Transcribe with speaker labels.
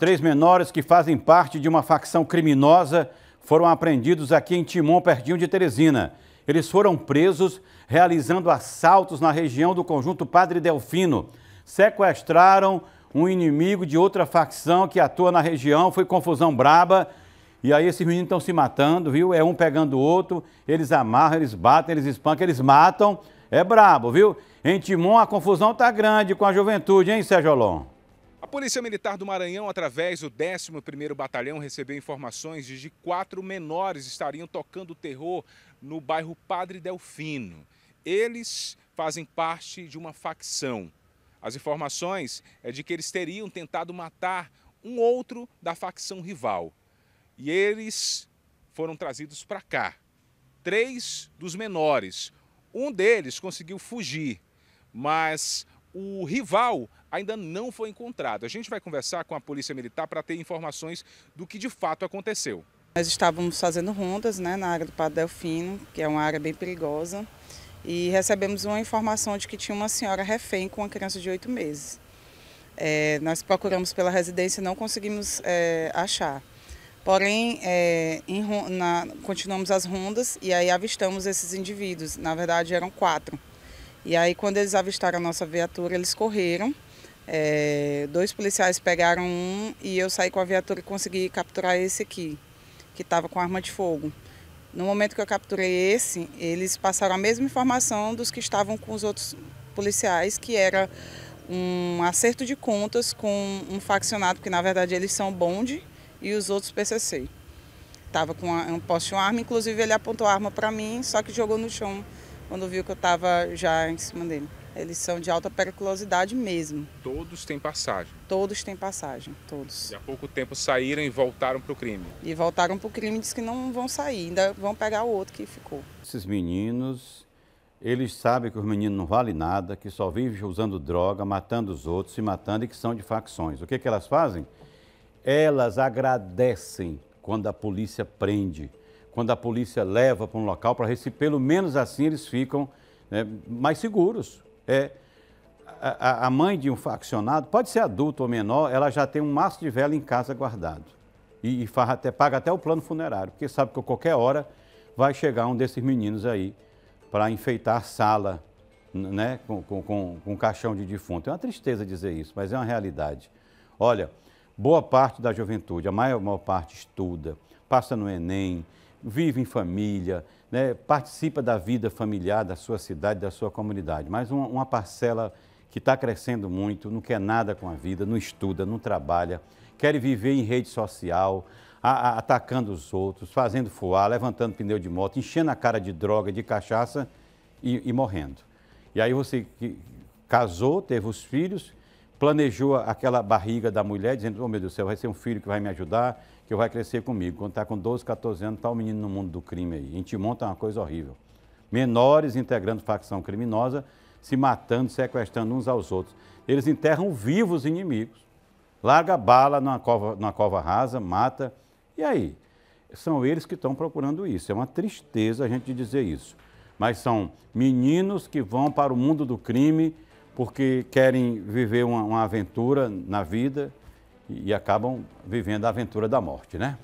Speaker 1: Três menores que fazem parte de uma facção criminosa foram apreendidos aqui em Timon, pertinho de Teresina. Eles foram presos realizando assaltos na região do conjunto Padre Delfino. Sequestraram um inimigo de outra facção que atua na região, foi confusão braba. E aí esses meninos estão se matando, viu? É um pegando o outro, eles amarram, eles batem, eles espancam, eles matam. É brabo, viu? Em Timon a confusão tá grande com a juventude, hein, Sérgio Alonso?
Speaker 2: Polícia Militar do Maranhão, através do 11º Batalhão, recebeu informações de que quatro menores estariam tocando terror no bairro Padre Delfino. Eles fazem parte de uma facção. As informações é de que eles teriam tentado matar um outro da facção rival. E eles foram trazidos para cá. Três dos menores. Um deles conseguiu fugir, mas o rival ainda não foi encontrado. A gente vai conversar com a Polícia Militar para ter informações do que de fato aconteceu.
Speaker 3: Nós estávamos fazendo rondas né, na área do Padre Delfino, que é uma área bem perigosa, e recebemos uma informação de que tinha uma senhora refém com uma criança de oito meses. É, nós procuramos pela residência e não conseguimos é, achar. Porém, é, em, na, continuamos as rondas e aí avistamos esses indivíduos. Na verdade, eram quatro. E aí, quando eles avistaram a nossa viatura, eles correram. É, dois policiais pegaram um e eu saí com a viatura e consegui capturar esse aqui, que estava com arma de fogo. No momento que eu capturei esse, eles passaram a mesma informação dos que estavam com os outros policiais, que era um acerto de contas com um faccionado, porque na verdade eles são bonde e os outros PCC. Estava com um poste de arma, inclusive ele apontou a arma para mim, só que jogou no chão quando viu que eu estava já em cima dele. Eles são de alta periculosidade mesmo. Todos têm passagem? Todos têm passagem, todos.
Speaker 2: E há pouco tempo saíram e voltaram para o crime?
Speaker 3: E voltaram para o crime e disse que não vão sair, ainda vão pegar o outro que ficou.
Speaker 1: Esses meninos, eles sabem que os meninos não valem nada, que só vivem usando droga, matando os outros, se matando e que são de facções. O que, que elas fazem? Elas agradecem quando a polícia prende quando a polícia leva para um local para receber, pelo menos assim eles ficam né, mais seguros. É, a, a, mãe de um faccionado, pode ser adulto ou menor, ela já tem um maço de vela em casa guardado. E, e até, paga até o plano funerário, porque sabe que a qualquer hora vai chegar um desses meninos aí para enfeitar a sala né, com, com, com, com um caixão de defunto. É uma tristeza dizer isso, mas é uma realidade. Olha, boa parte da juventude, a maior, maior parte estuda, passa no Enem, vive em família, né, participa da vida familiar da sua cidade, da sua comunidade, mas uma, uma parcela que está crescendo muito, não quer nada com a vida, não estuda, não trabalha, quer viver em rede social, a, a, atacando os outros, fazendo fuar, levantando pneu de moto, enchendo a cara de droga, de cachaça e, e morrendo. E aí você casou, teve os filhos, planejou aquela barriga da mulher, dizendo, oh meu Deus do céu, vai ser um filho que vai me ajudar, que vai crescer comigo. Quando está com 12, 14 anos, está o um menino no mundo do crime aí. A gente monta uma coisa horrível. Menores integrando facção criminosa, se matando, sequestrando uns aos outros. Eles enterram vivos inimigos. Larga bala numa cova, numa cova rasa, mata. E aí? São eles que estão procurando isso. É uma tristeza a gente dizer isso. Mas são meninos que vão para o mundo do crime porque querem viver uma, uma aventura na vida e, e acabam vivendo a aventura da morte, né?